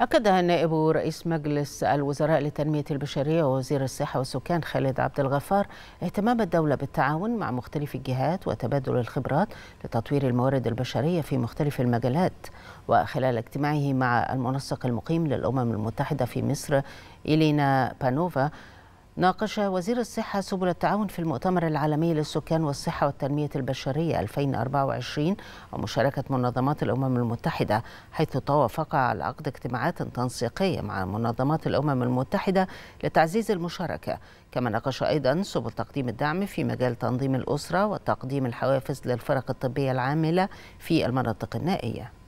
أكد نائب رئيس مجلس الوزراء لتنمية البشرية ووزير الصحة والسكان خالد عبد الغفار اهتمام الدولة بالتعاون مع مختلف الجهات وتبادل الخبرات لتطوير الموارد البشرية في مختلف المجالات وخلال اجتماعه مع المنسق المقيم للأمم المتحدة في مصر إلينا بانوفا ناقش وزير الصحة سبل التعاون في المؤتمر العالمي للسكان والصحة والتنمية البشرية 2024 ومشاركة منظمات الأمم المتحدة حيث توافق على عقد اجتماعات تنسيقية مع منظمات الأمم المتحدة لتعزيز المشاركة كما ناقش أيضا سبل تقديم الدعم في مجال تنظيم الأسرة وتقديم الحوافز للفرق الطبية العاملة في المناطق النائية